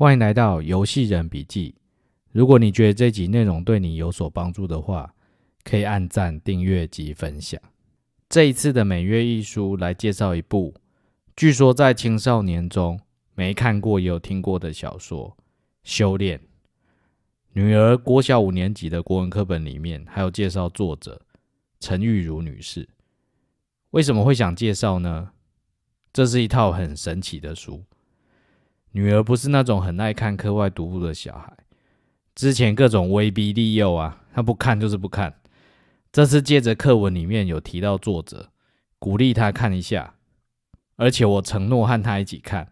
欢迎来到游戏人笔记。如果你觉得这集内容对你有所帮助的话，可以按赞、订阅及分享。这一次的每月一书来介绍一部据说在青少年中没看过、有听过的小说《修炼》。女儿国小五年级的国文课本里面还有介绍作者陈玉如女士。为什么会想介绍呢？这是一套很神奇的书。女儿不是那种很爱看课外读物的小孩，之前各种威逼利诱啊，她不看就是不看。这次借着课文里面有提到作者，鼓励她看一下，而且我承诺和她一起看，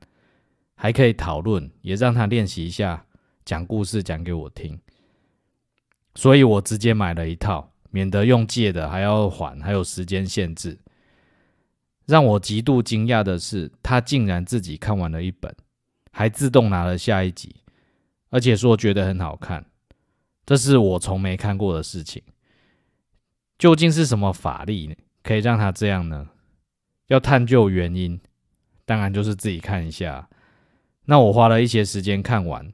还可以讨论，也让她练习一下讲故事讲给我听。所以我直接买了一套，免得用借的还要还，还有时间限制。让我极度惊讶的是，他竟然自己看完了一本。还自动拿了下一集，而且说觉得很好看，这是我从没看过的事情。究竟是什么法力可以让他这样呢？要探究原因，当然就是自己看一下。那我花了一些时间看完，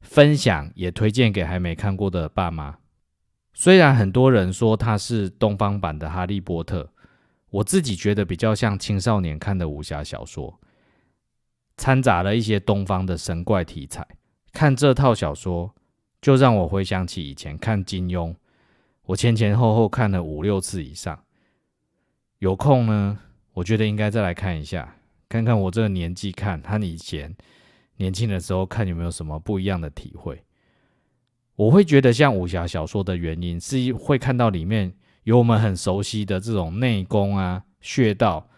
分享也推荐给还没看过的爸妈。虽然很多人说他是东方版的《哈利波特》，我自己觉得比较像青少年看的武侠小说。掺杂了一些东方的神怪题材。看这套小说，就让我回想起以前看金庸，我前前后后看了五六次以上。有空呢，我觉得应该再来看一下，看看我这个年纪看他以前年轻的时候看有没有什么不一样的体会。我会觉得像武侠小说的原因是会看到里面有我们很熟悉的这种内功啊、穴道、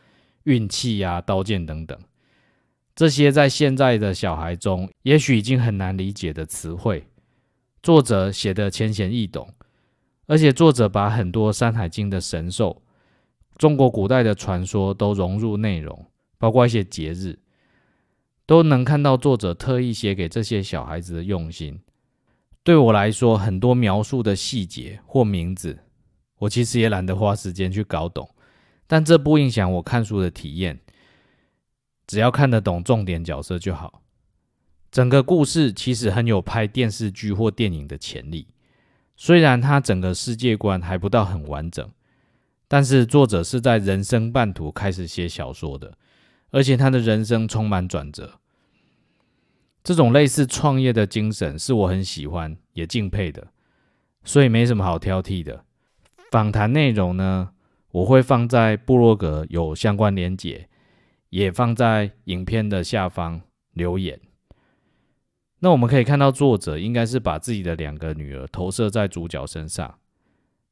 运气啊、刀剑等等。这些在现在的小孩中，也许已经很难理解的词汇，作者写的浅显易懂，而且作者把很多《山海经》的神兽、中国古代的传说都融入内容，包括一些节日，都能看到作者特意写给这些小孩子的用心。对我来说，很多描述的细节或名字，我其实也懒得花时间去搞懂，但这不影响我看书的体验。只要看得懂重点角色就好，整个故事其实很有拍电视剧或电影的潜力。虽然他整个世界观还不到很完整，但是作者是在人生半途开始写小说的，而且他的人生充满转折。这种类似创业的精神是我很喜欢也敬佩的，所以没什么好挑剔的。访谈内容呢，我会放在部落格有相关连结。也放在影片的下方留言。那我们可以看到，作者应该是把自己的两个女儿投射在主角身上。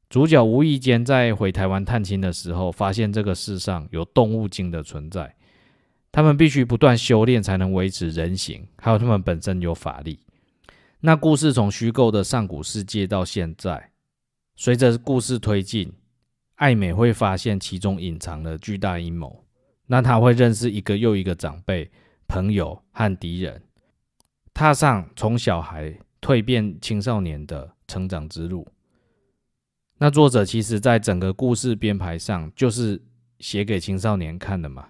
主角无意间在回台湾探亲的时候，发现这个世上有动物精的存在。他们必须不断修炼才能维持人形，还有他们本身有法力。那故事从虚构的上古世界到现在，随着故事推进，爱美会发现其中隐藏的巨大阴谋。那他会认识一个又一个长辈、朋友和敌人，踏上从小孩蜕变青少年的成长之路。那作者其实在整个故事编排上就是写给青少年看的嘛，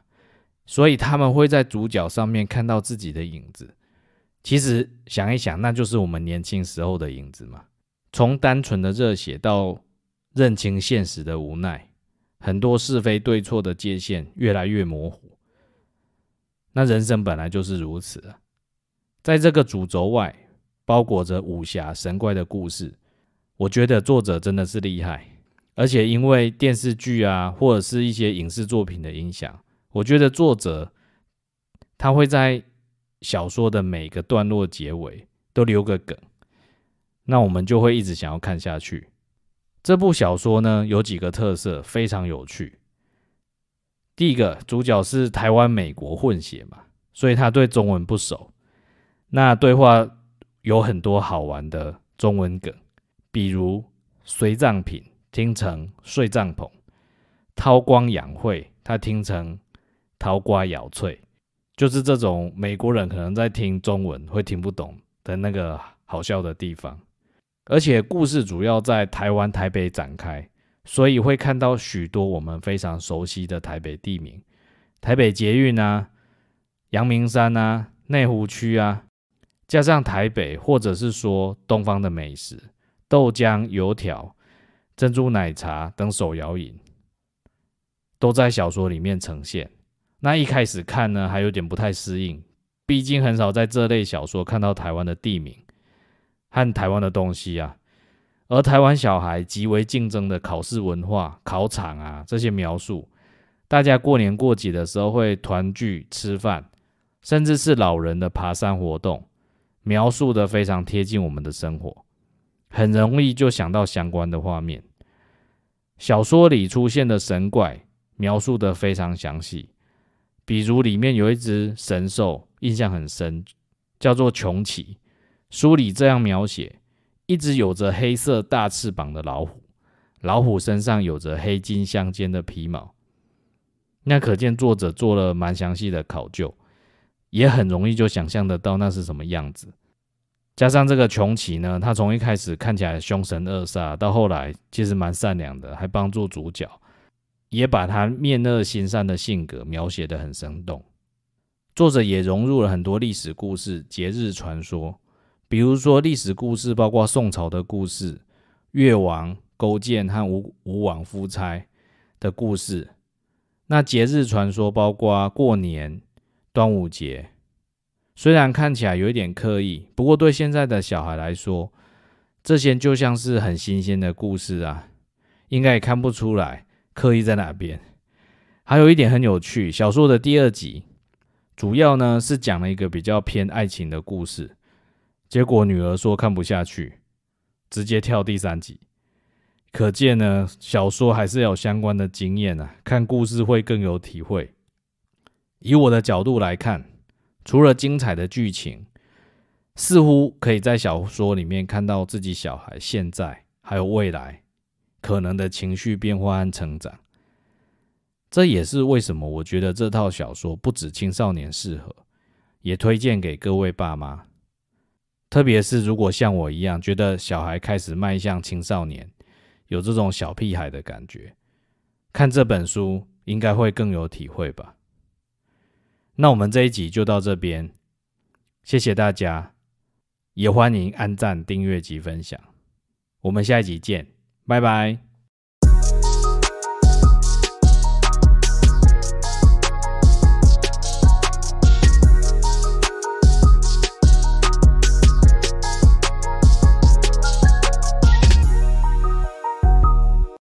所以他们会在主角上面看到自己的影子。其实想一想，那就是我们年轻时候的影子嘛，从单纯的热血到认清现实的无奈。很多是非对错的界限越来越模糊，那人生本来就是如此啊。在这个主轴外，包裹着武侠神怪的故事，我觉得作者真的是厉害。而且因为电视剧啊，或者是一些影视作品的影响，我觉得作者他会在小说的每个段落结尾都留个梗，那我们就会一直想要看下去。这部小说呢有几个特色非常有趣。第一个主角是台湾美国混血嘛，所以他对中文不熟，那对话有很多好玩的中文梗，比如随葬品听成睡帐篷，韬光养晦他听成掏瓜咬脆，就是这种美国人可能在听中文会听不懂的那个好笑的地方。而且故事主要在台湾台北展开，所以会看到许多我们非常熟悉的台北地名，台北捷运啊、阳明山啊、内湖区啊，加上台北或者是说东方的美食，豆浆、油条、珍珠奶茶等手摇饮，都在小说里面呈现。那一开始看呢，还有点不太适应，毕竟很少在这类小说看到台湾的地名。和台湾的东西啊，而台湾小孩极为竞争的考试文化、考场啊这些描述，大家过年过节的时候会团聚吃饭，甚至是老人的爬山活动，描述的非常贴近我们的生活，很容易就想到相关的画面。小说里出现的神怪描述的非常详细，比如里面有一只神兽，印象很深，叫做穷奇。书里这样描写：一只有着黑色大翅膀的老虎，老虎身上有着黑金相间的皮毛。那可见作者做了蛮详细的考究，也很容易就想象得到那是什么样子。加上这个穷奇呢，他从一开始看起来凶神恶煞，到后来其实蛮善良的，还帮助主角，也把他面恶心善的性格描写得很生动。作者也融入了很多历史故事、节日传说。比如说历史故事，包括宋朝的故事、越王勾践和吴吴王夫差的故事；那节日传说，包括过年、端午节。虽然看起来有一点刻意，不过对现在的小孩来说，这些就像是很新鲜的故事啊，应该也看不出来刻意在哪边。还有一点很有趣，小说的第二集主要呢是讲了一个比较偏爱情的故事。结果女儿说看不下去，直接跳第三集。可见呢，小说还是有相关的经验啊，看故事会更有体会。以我的角度来看，除了精彩的剧情，似乎可以在小说里面看到自己小孩现在还有未来可能的情绪变化和成长。这也是为什么我觉得这套小说不止青少年适合，也推荐给各位爸妈。特别是如果像我一样觉得小孩开始迈向青少年，有这种小屁孩的感觉，看这本书应该会更有体会吧。那我们这一集就到这边，谢谢大家，也欢迎按赞、订阅及分享。我们下一集见，拜拜。